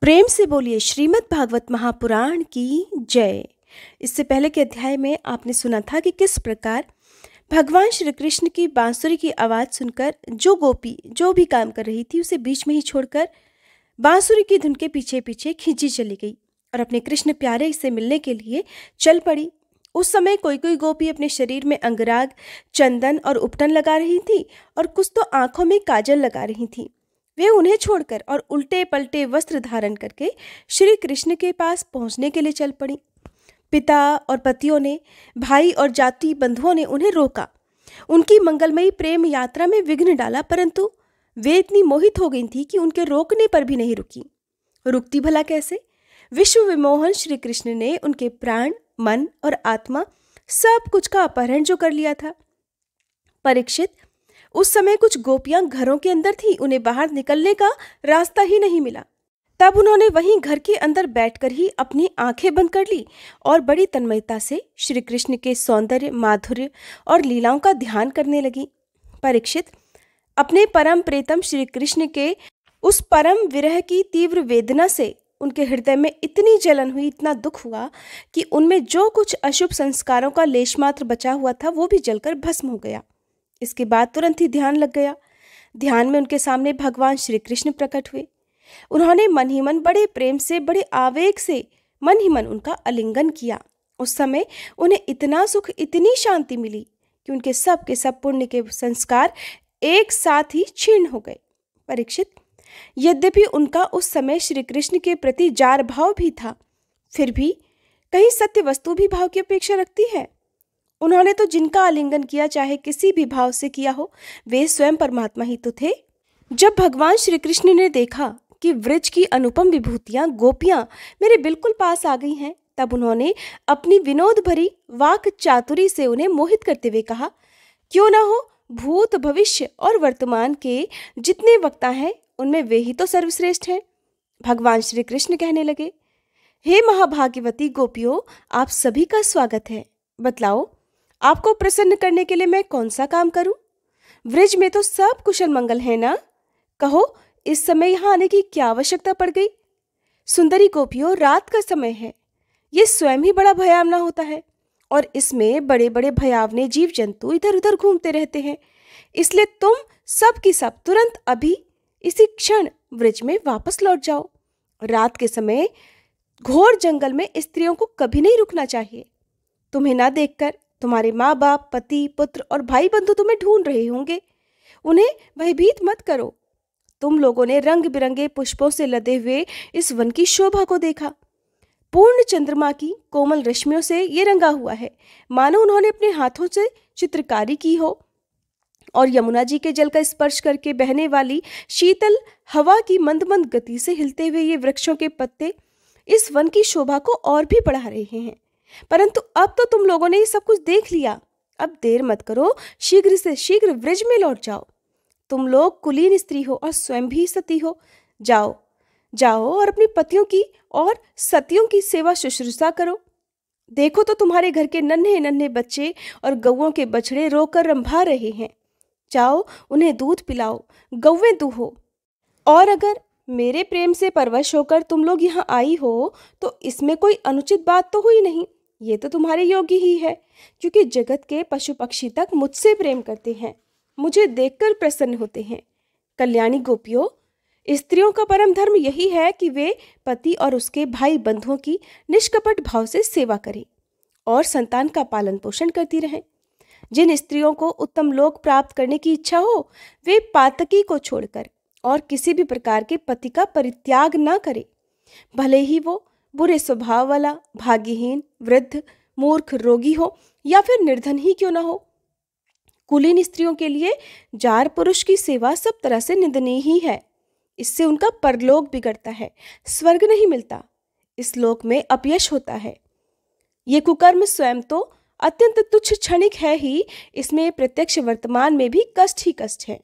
प्रेम से बोलिए श्रीमद् भागवत महापुराण की जय इससे पहले के अध्याय में आपने सुना था कि किस प्रकार भगवान श्री कृष्ण की बांसुरी की आवाज़ सुनकर जो गोपी जो भी काम कर रही थी उसे बीच में ही छोड़कर बांसुरी की धुन के पीछे पीछे खींची चली गई और अपने कृष्ण प्यारे से मिलने के लिए चल पड़ी उस समय कोई कोई गोपी अपने शरीर में अंगराग चंदन और उपटन लगा रही थी और कुछ तो आंखों में काजल लगा रही थी वे उन्हें छोड़कर और उल्टे पलटे वस्त्र धारण करके श्री कृष्ण के पास पहुंचने के लिए चल पड़ी पिता और पतियों ने भाई और जाति बंधुओं ने उन्हें रोका उनकी मंगलमयी प्रेम यात्रा में विघ्न डाला परंतु वे इतनी मोहित हो गई थी कि उनके रोकने पर भी नहीं रुकी रुकती भला कैसे विश्व विमोहन श्री कृष्ण ने उनके प्राण मन और आत्मा सब कुछ का अपहरण जो कर लिया था परीक्षित उस समय कुछ गोपियां घरों के अंदर थी उन्हें बाहर निकलने का रास्ता ही नहीं मिला तब उन्होंने वहीं घर के अंदर बैठकर ही अपनी आंखें बंद कर ली और बड़ी तन्मयता से श्री कृष्ण के सौंदर्य माधुर्य और लीलाओं का ध्यान करने लगी परीक्षित अपने परम प्रेतम श्री कृष्ण के उस परम विरह की तीव्र वेदना से उनके हृदय में इतनी जलन हुई इतना दुख हुआ कि उनमें जो कुछ अशुभ संस्कारों का लेशमात्र बचा हुआ था वो भी जलकर भस्म हो गया इसके बाद तुरंत ही ध्यान लग गया ध्यान में उनके सामने भगवान श्री कृष्ण प्रकट हुए उन्होंने मन ही मन बड़े प्रेम से बड़े आवेग से मन ही मन उनका अलिंगन किया उस समय उन्हें इतना सुख इतनी शांति मिली कि उनके सब के सब पुण्य के संस्कार एक साथ ही क्षीर्ण हो गए परीक्षित यद्यपि उनका उस समय श्री कृष्ण के प्रति जार भाव भी था फिर भी कहीं सत्य वस्तु भी भाव की अपेक्षा रखती है उन्होंने तो जिनका आलिंगन किया चाहे किसी भी भाव से किया हो वे स्वयं परमात्मा ही तो थे जब भगवान श्री कृष्ण ने देखा कि वृज की अनुपम विभूतियाँ गोपियाँ मेरे बिल्कुल पास आ गई हैं तब उन्होंने अपनी विनोद भरी वाक चातुरी से उन्हें मोहित करते हुए कहा क्यों ना हो भूत भविष्य और वर्तमान के जितने वक्ता हैं उनमें वे ही तो सर्वश्रेष्ठ हैं भगवान श्री कृष्ण कहने लगे हे महाभाग्यवती गोपियों आप सभी का स्वागत है बतलाओ आपको प्रसन्न करने के लिए मैं कौन सा काम करूं? ब्रिज में तो सब कुशल मंगल है ना कहो इस समय यहाँ आने की क्या आवश्यकता पड़ गई सुंदरी गोपियों रात का समय है ये स्वयं ही बड़ा भयावना होता है और इसमें बड़े बड़े भयावने जीव जंतु इधर उधर घूमते रहते हैं इसलिए तुम सब की सब तुरंत अभी इसी क्षण ब्रिज में वापस लौट जाओ रात के समय घोर जंगल में स्त्रियों को कभी नहीं रुकना चाहिए तुम्हें ना देखकर तुम्हारे माँ बाप पति पुत्र और भाई बंधु तुम्हें ढूंढ रहे होंगे उन्हें भयभीत मत करो तुम लोगों ने रंग बिरंगे पुष्पों से लदे हुए इस वन की शोभा को देखा पूर्ण चंद्रमा की कोमल रश्मियों से ये रंगा हुआ है मानो उन्होंने अपने हाथों से चित्रकारी की हो और यमुना जी के जल का स्पर्श करके बहने वाली शीतल हवा की मंद मंद गति से हिलते हुए ये वृक्षों के पत्ते इस वन की शोभा को और भी बढ़ा रहे हैं परंतु अब तो तुम लोगों ने ये सब कुछ देख लिया अब देर मत करो शीघ्र से शीघ्र ब्रज में लौट जाओ तुम लोग कुलीन स्त्री हो और स्वयं भी सती हो जाओ जाओ और अपनी पतियों की और सतियों की सेवा शुश्रूषा करो देखो तो तुम्हारे घर के नन्हे नन्हे बच्चे और गौं के बछड़े रोकर रंभा रहे हैं जाओ उन्हें दूध पिलाओ गौवें दूहो और अगर मेरे प्रेम से परवश होकर तुम लोग यहाँ आई हो तो इसमें कोई अनुचित बात तो हुई नहीं ये तो तुम्हारे योग्य ही है क्योंकि जगत के पशु पक्षी तक मुझसे प्रेम करते हैं मुझे देखकर प्रसन्न होते हैं कल्याणी गोपियों स्त्रियों का परम धर्म यही है कि वे पति और उसके भाई बंधुओं की निष्कपट भाव से सेवा करें और संतान का पालन पोषण करती रहें जिन स्त्रियों को उत्तम लोक प्राप्त करने की इच्छा हो वे पातकी को छोड़कर और किसी भी प्रकार के पति का परित्याग न करें भले ही वो बुरे स्वभाव वाला भाग्यहीन वृद्ध मूर्ख रोगी हो या फिर निर्धन ही क्यों ना हो कुलीन स्त्रियों के लिए जार पुरुष की सेवा सब तरह से निंदनीय ही है इससे उनका परलोक बिगड़ता है स्वर्ग नहीं मिलता इस लोक में अपयश होता है ये कुकर्म स्वयं तो अत्यंत तुच्छ क्षणिक है ही इसमें प्रत्यक्ष वर्तमान में भी कष्ट ही कष्ट है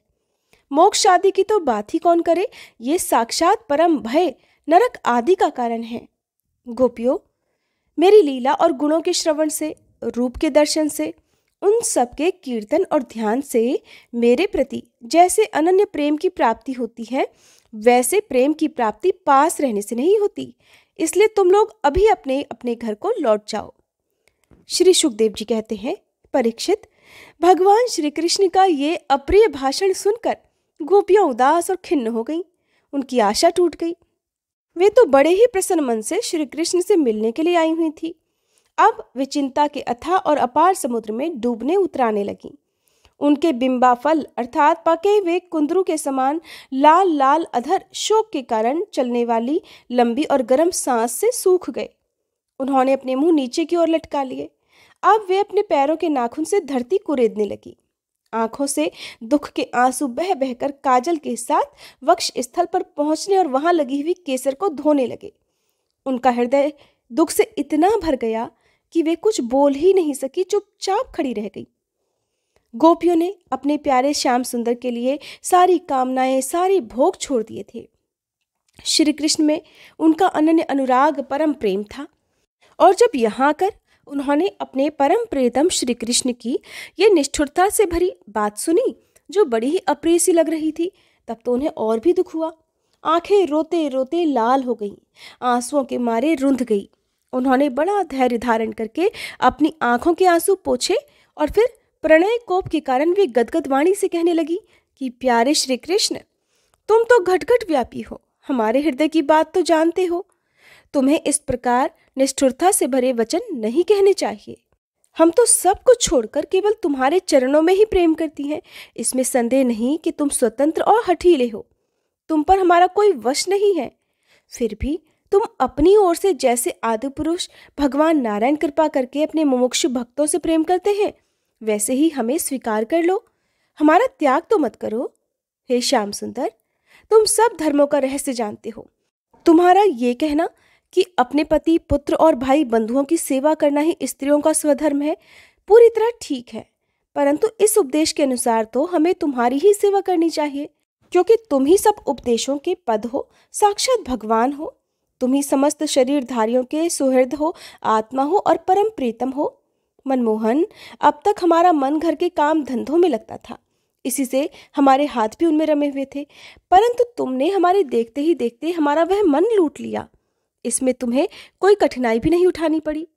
मोक्ष शादी की तो बात ही कौन करे ये साक्षात परम भय नरक आदि का कारण है गोपियों मेरी लीला और गुणों के श्रवण से रूप के दर्शन से उन सबके कीर्तन और ध्यान से मेरे प्रति जैसे अनन्य प्रेम की प्राप्ति होती है वैसे प्रेम की प्राप्ति पास रहने से नहीं होती इसलिए तुम लोग अभी अपने अपने घर को लौट जाओ श्री सुखदेव जी कहते हैं परीक्षित भगवान श्री कृष्ण का ये अप्रिय भाषण सुनकर गोपियाँ उदास और खिन्न हो गईं उनकी आशा टूट गई वे तो बड़े ही प्रसन्न मन से श्री कृष्ण से मिलने के लिए आई हुई थी अब वे चिंता के अथा और अपार समुद्र में डूबने उतराने लगीं उनके बिंबा फल अर्थात पके हुए कुंदरू के समान लाल लाल अधर शोक के कारण चलने वाली लंबी और गर्म सांस से सूख गए उन्होंने अपने मुंह नीचे की ओर लटका लिए अब वे अपने पैरों के नाखून से धरती कुरेदने लगी आंखों से दुख के आंसू बह बहकर काजल के साथ वक्ष स्थल पर पहुंचने और वहां लगी हुई केसर को धोने लगे उनका हृदय दुख से इतना भर गया कि वे कुछ बोल ही नहीं सकी चुपचाप खड़ी रह गई गोपियों ने अपने प्यारे श्याम सुंदर के लिए सारी कामनाएं सारे भोग छोड़ दिए थे श्री कृष्ण में उनका अनन्य अनुराग परम प्रेम था और जब यहाँ आकर उन्होंने अपने परम प्रेतम श्री कृष्ण की ये निष्ठुरता से भरी बात सुनी जो बड़ी ही अप्रिय सी लग रही थी तब तो उन्हें और भी दुख हुआ आंखें रोते रोते लाल हो गईं आंसुओं के मारे रुंध गई उन्होंने बड़ा धैर्य धारण करके अपनी आंखों के आंसू पोछे और फिर प्रणय कोप के कारण वे गदगद वाणी से कहने लगी कि प्यारे श्री कृष्ण तुम तो घटघट व्यापी हो हमारे हृदय की बात तो जानते हो तुम्हें इस प्रकार निष्ठुरता से भरे वचन नहीं कहने चाहिए हम तो सब कुछ छोड़कर केवल तुम्हारे चरणों में ही प्रेम करती हैं इसमें संदेह नहीं कि तुम स्वतंत्र और हठीले हो तुम पर हमारा कोई वश नहीं है फिर भी तुम अपनी ओर से जैसे आदि पुरुष भगवान नारायण कृपा करके अपने मुमुक्षु भक्तों से प्रेम करते हैं वैसे ही हमें स्वीकार कर लो हमारा त्याग तो मत करो हे श्याम सुंदर तुम सब धर्मों का रहस्य जानते हो तुम्हारा ये कहना कि अपने पति पुत्र और भाई बंधुओं की सेवा करना ही स्त्रियों का स्वधर्म है पूरी तरह ठीक है परंतु इस उपदेश के अनुसार तो हमें तुम्हारी ही सेवा करनी चाहिए क्योंकि तुम ही सब उपदेशों के पद हो साक्षात भगवान हो तुम ही समस्त शरीरधारियों के सुहृद हो आत्मा हो और परम प्रीतम हो मनमोहन अब तक हमारा मन घर के काम धंधों में लगता था इसी से हमारे हाथ भी उनमें रमे हुए थे परंतु तुमने हमारे देखते ही देखते हमारा वह मन लूट लिया इसमें तुम्हें कोई कठिनाई भी नहीं उठानी पड़ी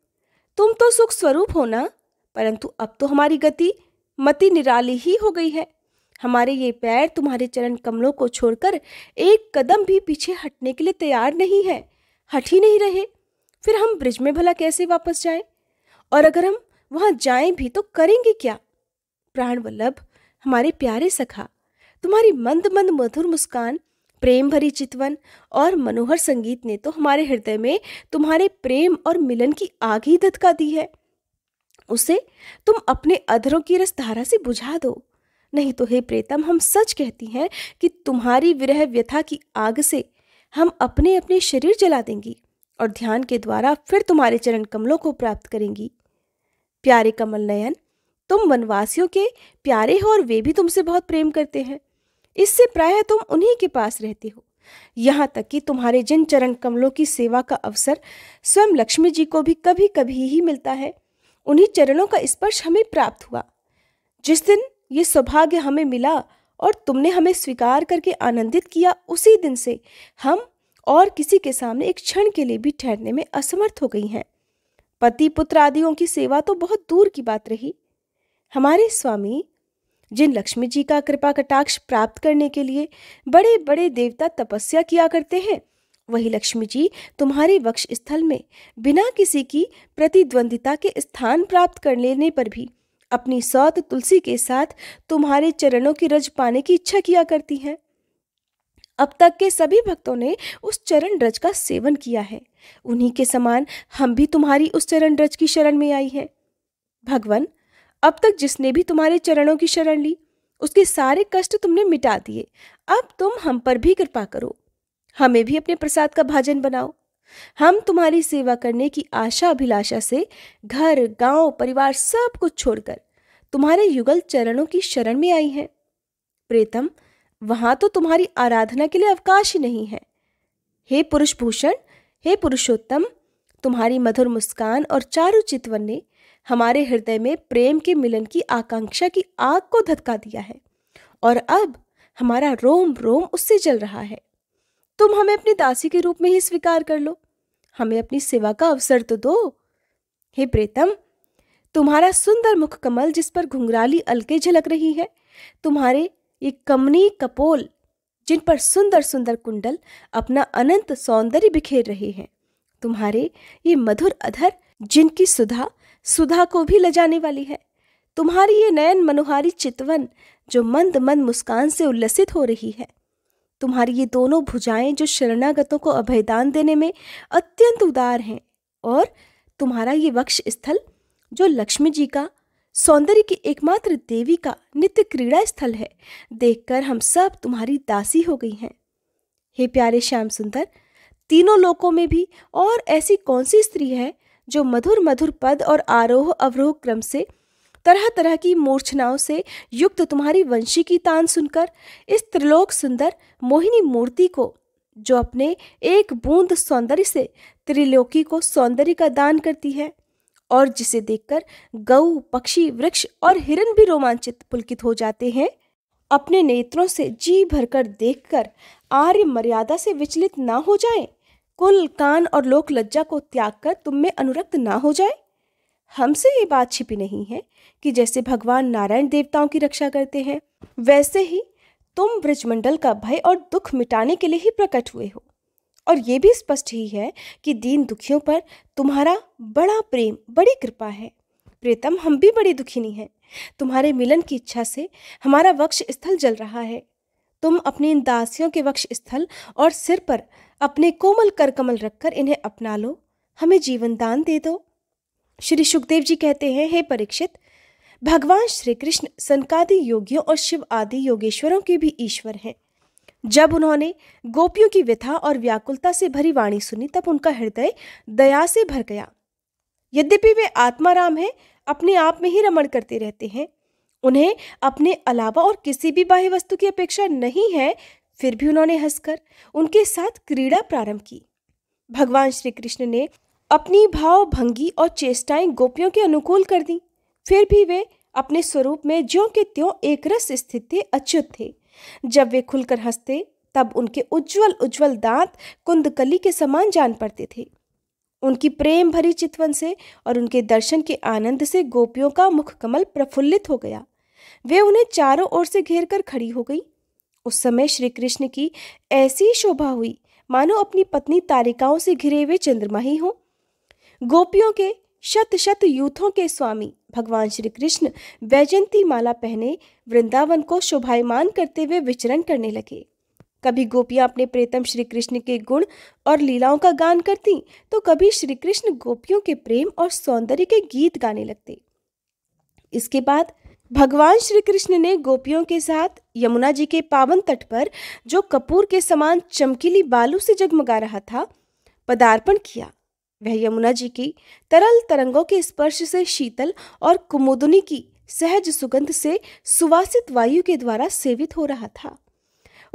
तुम तो सुख स्वरूप हो ना परंतु अब तो हमारी गति मति निराली ही हो गई है हमारे ये पैर तुम्हारे चरण कमलों को छोड़कर एक कदम भी पीछे हटने के लिए तैयार नहीं है हट ही नहीं रहे फिर हम ब्रिज में भला कैसे वापस जाएं? और अगर हम वहाँ जाएं भी तो करेंगे क्या प्राण वल्लभ हमारे प्यारे सखा तुम्हारी मंद मंद मधुर मुस्कान प्रेम भरी चितवन और मनोहर संगीत ने तो हमारे हृदय में तुम्हारे प्रेम और मिलन की आग ही धतका दी है उसे तुम अपने अधरों की रसधारा से बुझा दो नहीं तो हे प्रेतम हम सच कहती हैं कि तुम्हारी विरह व्यथा की आग से हम अपने अपने शरीर जला देंगी और ध्यान के द्वारा फिर तुम्हारे चरण कमलों को प्राप्त करेंगी प्यारे कमल नयन तुम वनवासियों के प्यारे हो और वे भी तुमसे बहुत प्रेम करते हैं इससे प्रायः तुम उन्हीं के पास रहते हो यहाँ तक कि तुम्हारे जिन चरण कमलों की सेवा का अवसर स्वयं लक्ष्मी जी को भी कभी कभी ही मिलता है उन्हीं चरणों का स्पर्श हमें प्राप्त हुआ जिस दिन ये सौभाग्य हमें मिला और तुमने हमें स्वीकार करके आनंदित किया उसी दिन से हम और किसी के सामने एक क्षण के लिए भी ठहरने में असमर्थ हो गई हैं पति पुत्र आदियों की सेवा तो बहुत दूर की बात रही हमारे स्वामी जिन लक्ष्मी जी का कृपा कटाक्ष प्राप्त करने के लिए बड़े बड़े देवता तपस्या किया करते हैं वही लक्ष्मी जी तुम्हारे वक्ष स्थल में बिना किसी की प्रतिद्वंदिता के स्थान प्राप्त कर लेने पर भी अपनी सौत तुलसी के साथ तुम्हारे चरणों की रज पाने की इच्छा किया करती हैं अब तक के सभी भक्तों ने उस चरण रज का सेवन किया है उन्हीं के समान हम भी तुम्हारी उस चरण रज की शरण में आई हैं भगवान अब तक जिसने भी तुम्हारे चरणों की शरण ली उसके सारे कष्ट तुमने मिटा दिए अब तुम हम पर भी कृपा करो हमें भी अपने प्रसाद का भाजन बनाओ हम तुम्हारी सेवा करने की आशा अभिलाषा से घर गांव परिवार सब कुछ छोड़कर तुम्हारे युगल चरणों की शरण में आई हैं प्रेतम वहां तो तुम्हारी आराधना के लिए अवकाश ही नहीं है हे पुरुष भूषण हे पुरुषोत्तम तुम्हारी मधुर मुस्कान और चारु चितवन ने हमारे हृदय में प्रेम के मिलन की आकांक्षा की आग को धधका दिया है और अब हमारा रोम रोम उससे जल रहा है तुम हमें अपनी दासी के रूप में ही स्वीकार कर लो हमें अपनी सेवा का अवसर तो दो हे प्रीतम तुम्हारा सुंदर मुख कमल जिस पर घुंघराली अलके झलक रही है तुम्हारे ये कमनी कपोल जिन पर सुंदर सुंदर कुंडल अपना अनंत सौंदर्य बिखेर रहे हैं तुम्हारे ये मधुर अधर जिनकी सुधा सुधा को भी ले जाने वाली है तुम्हारी ये नयन मनोहारी चितवन जो मंद मंद मुस्कान से उल्लसित हो रही है तुम्हारी ये दोनों भुजाएं जो शरणागतों को अभयदान देने में अत्यंत उदार हैं और तुम्हारा ये वक्ष स्थल जो लक्ष्मी जी का सौंदर्य की एकमात्र देवी का नित्य क्रीड़ा स्थल है देखकर हम सब तुम्हारी दासी हो गई हैं हे प्यारे श्याम सुंदर तीनों लोकों में भी और ऐसी कौन सी स्त्री है जो मधुर मधुर पद और आरोह अवरोह क्रम से तरह तरह की मूर्छनाओं से युक्त तुम्हारी वंशी की तान सुनकर इस त्रिलोक सुंदर मोहिनी मूर्ति को जो अपने एक बूंद सौंदर्य से त्रिलोकी को सौंदर्य का दान करती है और जिसे देखकर गऊ पक्षी वृक्ष और हिरण भी रोमांचित पुलकित हो जाते हैं अपने नेत्रों से जी भरकर देखकर आर्य मर्यादा से विचलित ना हो जाएं कुल कान और लोक लज्जा को त्याग कर तुम में अनुरक्त ना हो जाए हमसे ये बात छिपी नहीं है कि जैसे भगवान नारायण देवताओं की रक्षा करते हैं वैसे ही तुम ब्रजमंडल का भय और दुख मिटाने के लिए ही प्रकट हुए हो और ये भी स्पष्ट ही है कि दीन दुखियों पर तुम्हारा बड़ा प्रेम बड़ी कृपा है प्रीतम हम भी बड़ी दुखिनी हैं तुम्हारे मिलन की इच्छा से हमारा वक्ष स्थल जल रहा है तुम अपनी इन दासियों के वक्ष स्थल और सिर पर अपने कोमल कर कमल रखकर इन्हें अपना लो हमें जीवन दान दे दो श्री सुखदेव जी कहते हैं हे परीक्षित भगवान श्री कृष्ण सनकादि योगियों और शिव आदि योगेश्वरों के भी ईश्वर हैं जब उन्होंने गोपियों की व्यथा और व्याकुलता से भरी वाणी सुनी तब उनका हृदय दया से भर गया यद्यपि वे आत्माराम हैं अपने आप में ही रमण करते रहते हैं उन्हें अपने अलावा और किसी भी बाह्य वस्तु की अपेक्षा नहीं है फिर भी उन्होंने हंसकर उनके साथ क्रीड़ा प्रारंभ की भगवान श्री कृष्ण ने अपनी भाव भंगी और चेष्टाएं गोपियों के अनुकूल कर दी फिर भी वे अपने स्वरूप में ज्यों के त्यों एकरस स्थित अच्युत थे जब वे खुलकर हंसते तब उनके उज्जवल उज्जवल दांत कुंदकली के समान जान पड़ते थे उनकी प्रेम भरी चितवन से और उनके दर्शन के आनंद से गोपियों का मुख कमल प्रफुल्लित हो गया वे उन्हें चारों ओर से घेर कर खड़ी हो गई उस समय श्री कृष्ण की ऐसी शोभा हुई मानो अपनी पत्नी तारिकाओं से घिरे हुए चंद्रमा ही हो गोपियों के शत शत यूथों के स्वामी भगवान श्री कृष्ण वैजंती माला पहने वृंदावन को शोभायमान करते हुए विचरण करने लगे कभी गोपियां अपने प्रेतम श्री कृष्ण के गुण और लीलाओं का गान करती तो कभी श्री कृष्ण गोपियों के प्रेम और सौंदर्य के गीत गाने लगते इसके बाद भगवान श्री कृष्ण ने गोपियों के साथ यमुना जी के पावन तट पर जो कपूर के समान चमकीली बालू से जगमगा रहा था पदार्पण किया वह यमुना जी की तरल तरंगों के स्पर्श से शीतल और कुमुदुनी की सहज सुगंध से सुवासित वायु के द्वारा सेवित हो रहा था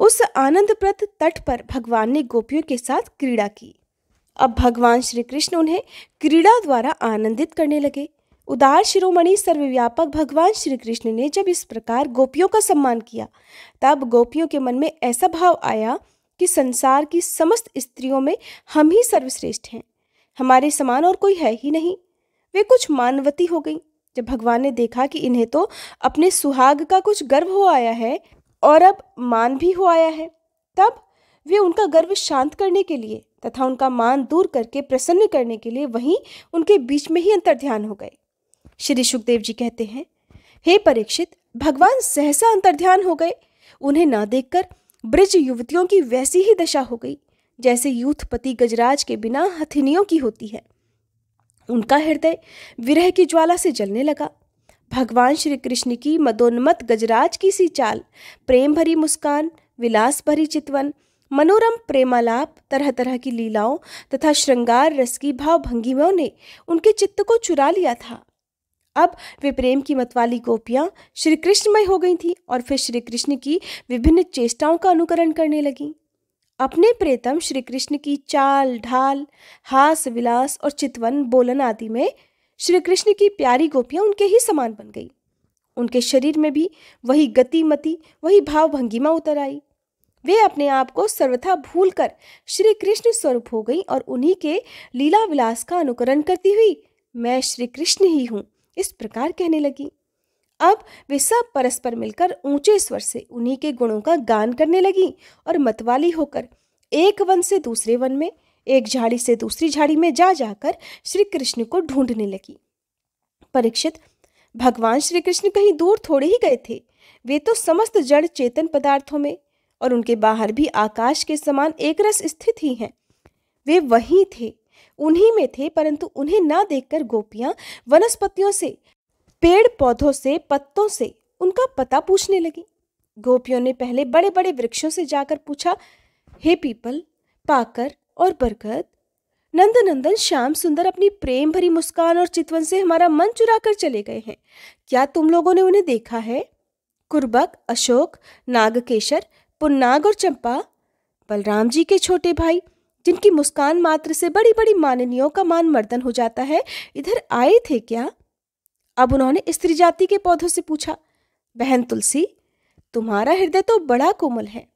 उस आनंदप्रद तट पर भगवान ने गोपियों के साथ क्रीड़ा की अब भगवान श्री कृष्ण उन्हें क्रीड़ा द्वारा आनंदित करने लगे उदार शिरोमणि सर्वव्यापक भगवान श्री कृष्ण ने जब इस प्रकार गोपियों का सम्मान किया तब गोपियों के मन में ऐसा भाव आया कि संसार की समस्त स्त्रियों में हम ही सर्वश्रेष्ठ हैं हमारे समान और कोई है ही नहीं वे कुछ मानवती हो गई जब भगवान ने देखा कि इन्हें तो अपने सुहाग का कुछ गर्व हो आया है और अब मान भी हो आया है तब वे उनका गर्व शांत करने के लिए तथा उनका मान दूर करके प्रसन्न करने के लिए वहीं उनके बीच में ही अंतर ध्यान हो गए श्री सुखदेव जी कहते हैं हे परीक्षित भगवान सहसा अंतर्ध्यान हो गए उन्हें ना देखकर ब्रज युवतियों की वैसी ही दशा हो गई जैसे यूथपति गजराज के बिना हथिनियों की होती है उनका हृदय विरह की ज्वाला से जलने लगा भगवान श्री कृष्ण की मदोन्मत गजराज की सी चाल प्रेम भरी मुस्कान विलास भरी चितवन मनोरम प्रेमालाप तरह तरह की लीलाओं तथा श्रृंगार रस की भाव भंगिमाओं ने उनके चित्त को चुरा लिया था अब वे प्रेम की मतवाली गोपियाँ श्री कृष्णमय हो गई थीं और फिर श्री कृष्ण की विभिन्न चेष्टाओं का अनुकरण करने लगीं अपने प्रेतम श्री कृष्ण की चाल ढाल हास विलास और चितवन बोलन आदि में श्री कृष्ण की प्यारी गोपियाँ उनके ही समान बन गई उनके शरीर में भी वही गतिमति वही भाव भंगिमा उतर आई वे अपने आप को सर्वथा भूलकर श्री कृष्ण स्वरूप हो गई और उन्हीं के लीला विलास का अनुकरण करती हुई मैं श्री कृष्ण ही हूँ इस प्रकार कहने लगी अब वे सब परस्पर मिलकर ऊंचे स्वर से उन्हीं के गुणों का गान करने लगी और मतवाली होकर एक वन से दूसरे वन में एक झाड़ी से दूसरी झाड़ी में जा जाकर श्री कृष्ण को ढूंढने लगी परीक्षित भगवान श्री कृष्ण कहीं दूर थोड़े ही गए थे वे तो समस्त जड़ चेतन पदार्थों में और उनके बाहर भी आकाश के समान एक रस स्थित ही हैं वे वहीं थे उन्हीं में थे परंतु उन्हें ना देखकर गोपियां वनस्पतियों से पेड़ पौधों से पत्तों से उनका पता पूछने लगी गोपियों ने पहले बड़े बड़े वृक्षों से जाकर पूछा हे पीपल पाकर और बरगद नंदनंदन श्याम सुंदर अपनी प्रेम भरी मुस्कान और चितवन से हमारा मन चुरा कर चले गए हैं क्या तुम लोगों ने उन्हें देखा है कुर्बक अशोक नागकेशर पुन्नाग और चंपा बलराम जी के छोटे भाई जिनकी मुस्कान मात्र से बड़ी बड़ी माननीयों का मान मर्दन हो जाता है इधर आए थे क्या अब उन्होंने स्त्री जाति के पौधों से पूछा बहन तुलसी तुम्हारा हृदय तो बड़ा कोमल है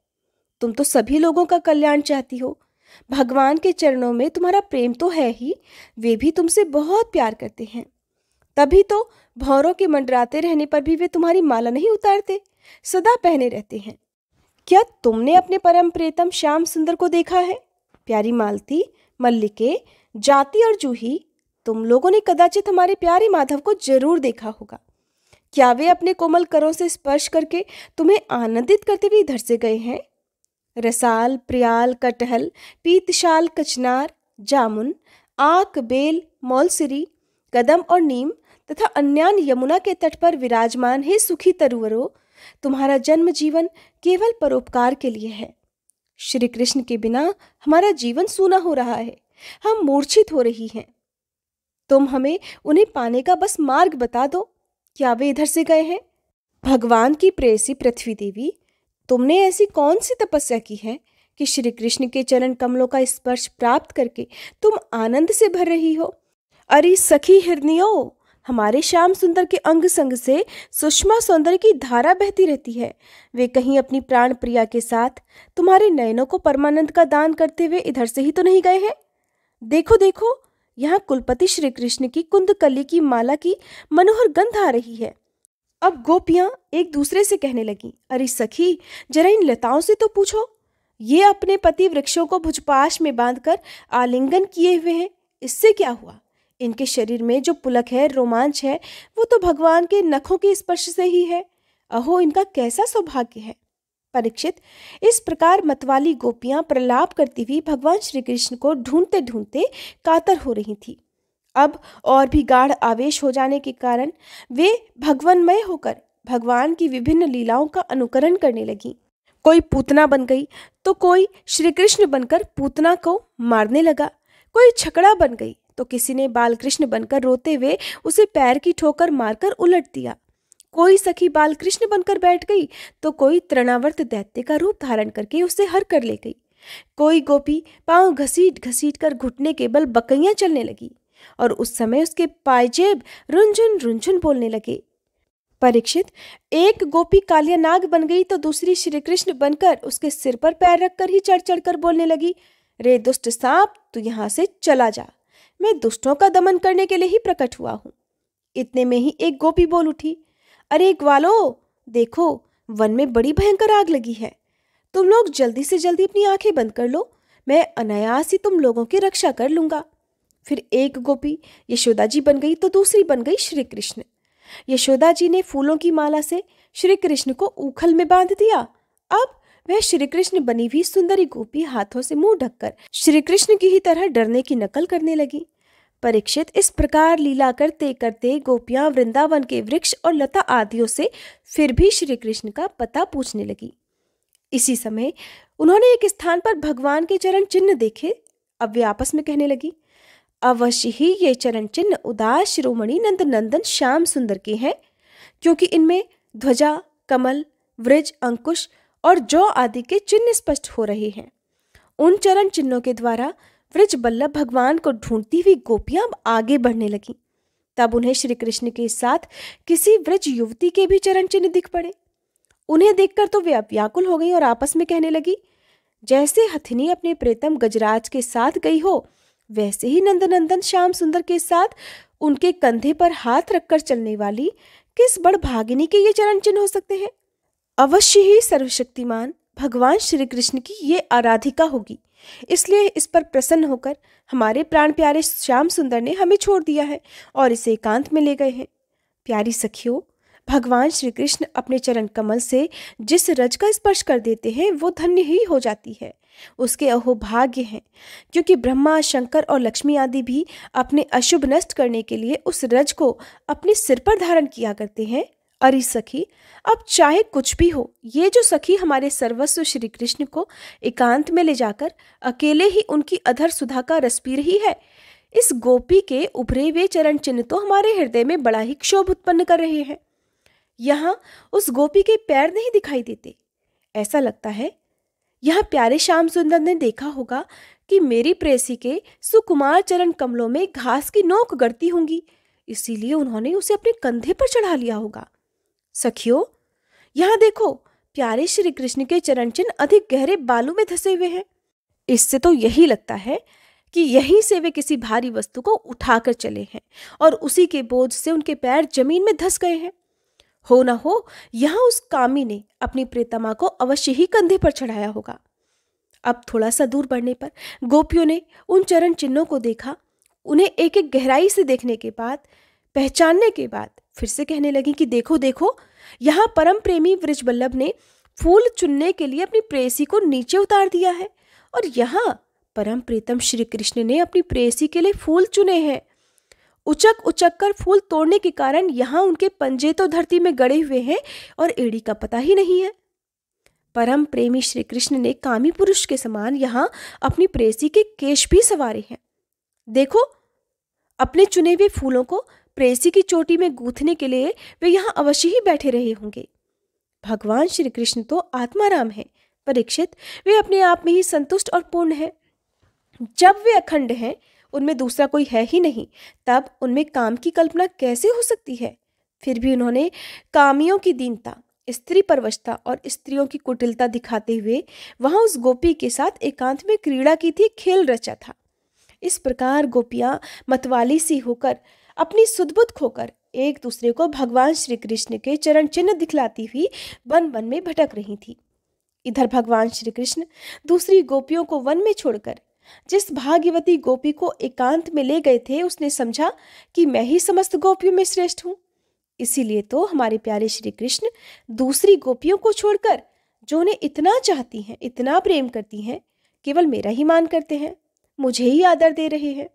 तुम तो सभी लोगों का कल्याण चाहती हो भगवान के चरणों में तुम्हारा प्रेम तो है ही वे भी तुमसे बहुत प्यार करते हैं तभी तो भौरों के मंडराते रहने पर भी वे तुम्हारी माला नहीं उतारते सदा पहने रहते हैं क्या तुमने अपने परम प्रेतम श्याम सुंदर को देखा है प्यारी मालती मल्लिके जाति और जूही तुम लोगों ने कदाचित हमारे प्यारे माधव को जरूर देखा होगा क्या वे अपने कोमल करों से स्पर्श करके तुम्हें आनंदित करते हुए इधर से गए हैं रसाल प्रियाल कटहल पीतशाल कचनार जामुन आक बेल मौलसरी कदम और नीम तथा अन्यान यमुना के तट पर विराजमान हे सुखी तरुवरों तुम्हारा जन्म जीवन केवल परोपकार के लिए है श्री कृष्ण के बिना हमारा जीवन सूना हो रहा है हम मूर्छित हो रही हैं तुम हमें उन्हें पाने का बस मार्ग बता दो क्या वे इधर से गए हैं भगवान की प्रेसी पृथ्वी देवी तुमने ऐसी कौन सी तपस्या की है कि श्री कृष्ण के चरण कमलों का स्पर्श प्राप्त करके तुम आनंद से भर रही हो अरे सखी हिरनियो हमारे श्याम सुंदर के अंग संग से सुषमा सौंदर्य की धारा बहती रहती है वे कहीं अपनी प्राण प्रिया के साथ तुम्हारे नयनों को परमानंद का दान करते हुए इधर से ही तो नहीं गए हैं देखो देखो यहाँ कुलपति श्री कृष्ण की कुंद कली की माला की मनोहर गंध आ रही है अब गोपियां एक दूसरे से कहने लगी अरे सखी जरा इन लताओं से तो पूछो ये अपने पति वृक्षों को भुजपाश में बांधकर आलिंगन किए हुए हैं इससे क्या हुआ इनके शरीर में जो पुलक है रोमांच है वो तो भगवान के नखों के स्पर्श से ही है अहो इनका कैसा सौभाग्य है परीक्षित इस प्रकार मतवाली गोपियां प्रलाप करती हुई भगवान श्री कृष्ण को ढूंढते ढूंढते कातर हो रही थी अब और भी गाढ़ आवेश हो जाने के कारण वे भगवानमय होकर भगवान की विभिन्न लीलाओं का अनुकरण करने लगी कोई पूतना बन गई तो कोई श्री कृष्ण बनकर पूतना को मारने लगा कोई छकड़ा बन गई तो किसी ने बालकृष्ण बनकर रोते हुए उसे पैर की ठोकर मारकर उलट दिया कोई सखी बालकृष्ण बनकर बैठ गई तो कोई तृणावर्त दैत्य का रूप धारण करके उसे हर कर ले गई कोई गोपी पांव घसीट घसीट कर घुटने के बल बकैया चलने लगी और उस समय उसके पायजेब रुंझुन रुंझुन बोलने लगे परीक्षित एक गोपी कालिया नाग बन गई तो दूसरी श्री कृष्ण बनकर उसके सिर पर पैर रखकर ही चढ़ चढ़कर बोलने लगी रे दुष्ट सांप तू यहाँ से चला जा मैं दुष्टों का दमन करने के लिए ही प्रकट हुआ हूँ इतने में ही एक गोपी बोल उठी अरे ग्वालो देखो वन में बड़ी भयंकर आग लगी है तुम लोग जल्दी से जल्दी अपनी आंखें बंद कर लो मैं अनायास ही तुम लोगों की रक्षा कर लूंगा फिर एक गोपी यशोदा जी बन गई तो दूसरी बन गई श्री कृष्ण यशोदा जी ने फूलों की माला से श्री कृष्ण को उखल में बांध दिया अब वह श्री कृष्ण बनी हुई सुंदरी गोपी हाथों से मुंह ढककर श्री कृष्ण की ही तरह डरने की नकल करने लगी परीक्षित इस प्रकार लीला करते करते गोपियां वृंदावन के वृक्ष और लता आदियों से फिर भी श्री कृष्ण का पता पूछने लगी इसी समय उन्होंने एक स्थान पर भगवान के चरण चिन्ह देखे अब वे आपस में कहने लगी अवश्य ही ये चरण चिन्ह उदास शिरोमणि नंद नंदन श्याम सुंदर के हैं क्योंकि इनमें ध्वजा कमल व्रज अंकुश और जौ आदि के चिन्ह स्पष्ट हो रहे हैं उन चरण चिन्हों के द्वारा वृज बल्लभ भगवान को ढूंढती हुई गोपियां आगे बढ़ने लगी तब उन्हें श्री कृष्ण के साथ किसी ब्रज युवती के भी चरण चिन्ह दिख पड़े उन्हें देखकर तो वे व्याकुल हो गई और आपस में कहने लगी जैसे हथिनी अपने प्रेतम गजराज के साथ गई हो वैसे ही नंदनंदन श्याम सुंदर के साथ उनके कंधे पर हाथ रखकर चलने वाली किस बड़ भागिनी के ये चरण चिन्ह हो सकते हैं अवश्य ही सर्वशक्तिमान भगवान श्री कृष्ण की ये आराधिका होगी इसलिए इस पर प्रसन्न होकर हमारे प्राण प्यारे श्याम सुंदर ने हमें छोड़ दिया है और इसे एकांत में ले गए हैं प्यारी सखियों भगवान श्री कृष्ण अपने चरण कमल से जिस रज का स्पर्श कर देते हैं वो धन्य ही हो जाती है उसके अहोभाग्य हैं क्योंकि ब्रह्मा शंकर और लक्ष्मी आदि भी अपने अशुभ नष्ट करने के लिए उस रज को अपने सिर पर धारण किया करते हैं अरे सखी अब चाहे कुछ भी हो ये जो सखी हमारे सर्वस्व श्री कृष्ण को एकांत में ले जाकर अकेले ही उनकी अधर सुधा का रस पी रही है इस गोपी के उभरे हुए चरण चिन्ह तो हमारे हृदय में बड़ा ही क्षोभ उत्पन्न कर रहे हैं यहाँ उस गोपी के पैर नहीं दिखाई देते ऐसा लगता है यह प्यारे श्याम सुंदर ने देखा होगा कि मेरी प्रेसी के सुकुमार चरण कमलों में घास की नोक गड़ती होंगी इसीलिए उन्होंने उसे अपने कंधे पर चढ़ा लिया होगा सखियो यहाँ देखो प्यारे श्री कृष्ण के चरण चिन्ह अधिक गहरे बालू में धसे हुए हैं इससे तो यही लगता है कि यहीं से वे किसी भारी वस्तु को उठाकर चले हैं और उसी के बोझ से उनके पैर जमीन में धस गए हैं हो ना हो यहाँ उस कामी ने अपनी प्रेतमा को अवश्य ही कंधे पर चढ़ाया होगा अब थोड़ा सा दूर बढ़ने पर गोपियों ने उन चरण चिन्हों को देखा उन्हें एक एक गहराई से देखने के बाद पहचानने के बाद फिर से कहने लगी कि देखो देखो यहाँ परम प्रेमी वृजबल्लभ ने फूल चुनने के लिए अपनी प्रेसी को नीचे उतार दिया है और यहाँ परम प्रीतम श्री कृष्ण ने अपनी प्रेसी के लिए फूल चुने हैं उचक उचक कर फूल तोड़ने के कारण यहाँ उनके पंजे तो धरती में गड़े हुए हैं और एड़ी का पता ही नहीं है परम प्रेमी श्री कृष्ण ने कामी पुरुष के समान यहाँ अपनी प्रेसी के केश भी सवारे हैं देखो अपने चुने हुए फूलों को प्रेसी की चोटी में गूंथने के लिए वे यहाँ अवश्य ही बैठे रहे होंगे भगवान श्री कृष्ण तो आत्माराम है परीक्षित वे अपने आप में ही संतुष्ट और पूर्ण हैं जब वे अखंड हैं उनमें दूसरा कोई है ही नहीं तब उनमें काम की कल्पना कैसे हो सकती है फिर भी उन्होंने कामियों की दीनता स्त्री परवशता और स्त्रियों की कुटिलता दिखाते हुए वहां उस गोपी के साथ एकांत में क्रीड़ा की थी खेल रचा था इस प्रकार गोपियां मतवाली सी होकर अपनी सुदबुद खोकर एक दूसरे को भगवान श्री कृष्ण के चरण चिन्ह दिखलाती हुई वन वन में भटक रही थी इधर भगवान श्री कृष्ण दूसरी गोपियों को वन में छोड़कर जिस भाग्यवती गोपी को एकांत में ले गए थे उसने समझा कि मैं ही समस्त गोपियों में श्रेष्ठ हूँ इसीलिए तो हमारे प्यारे श्री कृष्ण दूसरी गोपियों को छोड़कर जो उन्हें इतना चाहती हैं इतना प्रेम करती हैं केवल मेरा ही मान करते हैं मुझे ही आदर दे रहे हैं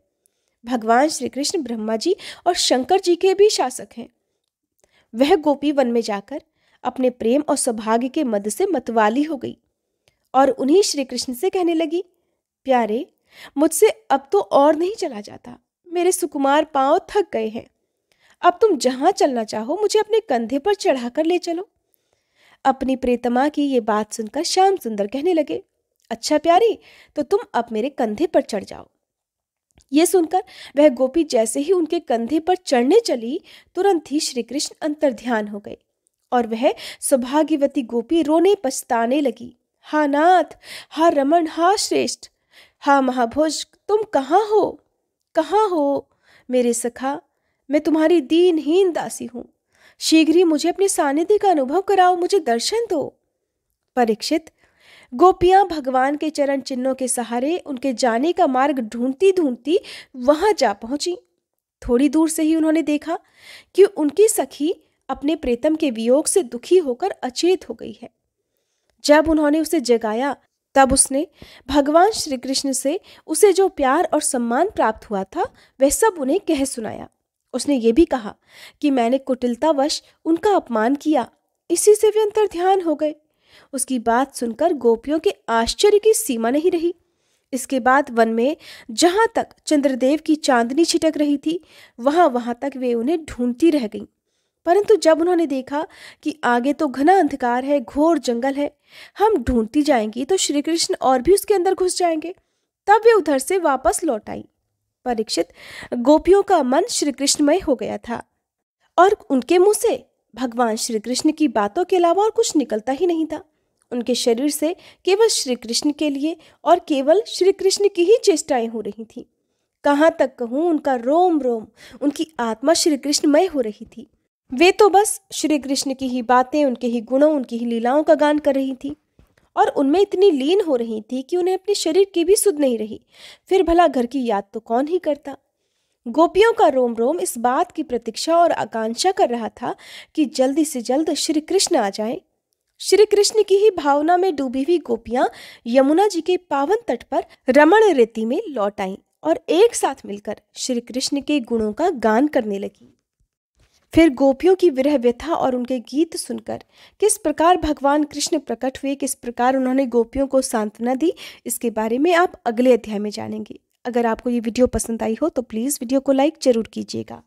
भगवान श्री कृष्ण ब्रह्मा जी और शंकर जी के भी शासक हैं वह गोपी वन में जाकर अपने प्रेम और सौभाग्य के मद से मतवाली हो गई और उन्हीं श्री कृष्ण से कहने लगी प्यारे मुझसे अब तो और नहीं चला जाता मेरे सुकुमार पांव थक गए हैं अब तुम जहां चलना चाहो मुझे अपने कंधे पर चढ़ाकर ले चलो अपनी प्रेतमा की ये बात सुनकर श्याम सुंदर कहने लगे अच्छा प्यारी तो तुम अब मेरे कंधे पर चढ़ जाओ ये सुनकर वह गोपी जैसे ही उनके कंधे पर चढ़ने चली तुरंत ही श्री कृष्ण अंतर्ध्यान हो गए और वह सौभाग्यवती गोपी रोने पछताने लगी हा नाथ हा रमन हा श्रेष्ठ हा महाभोज तुम कहाँ हो कहाँ हो मेरे सखा मैं तुम्हारी दीनहीन दासी हूँ शीघ्र ही मुझे अपने सानिध्य का अनुभव कराओ मुझे दर्शन दो परीक्षित गोपियां भगवान के चरण चिन्हों के सहारे उनके जाने का मार्ग ढूंढती ढूंढती वहां जा पहुंची थोड़ी दूर से ही उन्होंने देखा कि उनकी सखी अपने प्रेतम के वियोग से दुखी होकर अचेत हो गई है जब उन्होंने उसे जगाया तब उसने भगवान श्री कृष्ण से उसे जो प्यार और सम्मान प्राप्त हुआ था वह सब उन्हें कह सुनाया उसने ये भी कहा कि मैंने कुटिलतावश उनका अपमान किया इसी से वे अंतर ध्यान हो गए उसकी बात सुनकर गोपियों के आश्चर्य की सीमा नहीं रही इसके बाद वन में जहाँ तक चंद्रदेव की चांदनी छिटक रही थी वहाँ वहाँ तक वे उन्हें ढूंढती रह गईं परंतु जब उन्होंने देखा कि आगे तो घना अंधकार है घोर जंगल है हम ढूंढती जाएंगी तो श्री कृष्ण और भी उसके अंदर घुस जाएंगे तब वे उधर से वापस लौट आई परीक्षित गोपियों का मन श्री कृष्णमय हो गया था और उनके मुंह से भगवान श्री कृष्ण की बातों के अलावा और कुछ निकलता ही नहीं था उनके शरीर से केवल श्री कृष्ण के लिए और केवल श्री कृष्ण की ही चेष्टाएं हो रही थीं कहाँ तक कहूँ उनका रोम रोम उनकी आत्मा श्री कृष्णमय हो रही थी वे तो बस श्री कृष्ण की ही बातें उनके ही गुणों उनकी ही लीलाओं का गान कर रही थी और उनमें इतनी लीन हो रही थी कि उन्हें अपने शरीर की भी सुध नहीं रही फिर भला घर की याद तो कौन ही करता गोपियों का रोम रोम इस बात की प्रतीक्षा और आकांक्षा कर रहा था कि जल्दी से जल्द श्री कृष्ण आ जाएं। श्री कृष्ण की ही भावना में डूबी हुई गोपियां यमुना जी के पावन तट पर रमण रेती में लौट आईं और एक साथ मिलकर श्री कृष्ण के गुणों का गान करने लगी फिर गोपियों की विरह व्यथा और उनके गीत सुनकर किस प्रकार भगवान कृष्ण प्रकट हुए किस प्रकार उन्होंने गोपियों को सांत्वना दी इसके बारे में आप अगले अध्याय में जानेंगे अगर आपको ये वीडियो पसंद आई हो तो प्लीज़ वीडियो को लाइक ज़रूर कीजिएगा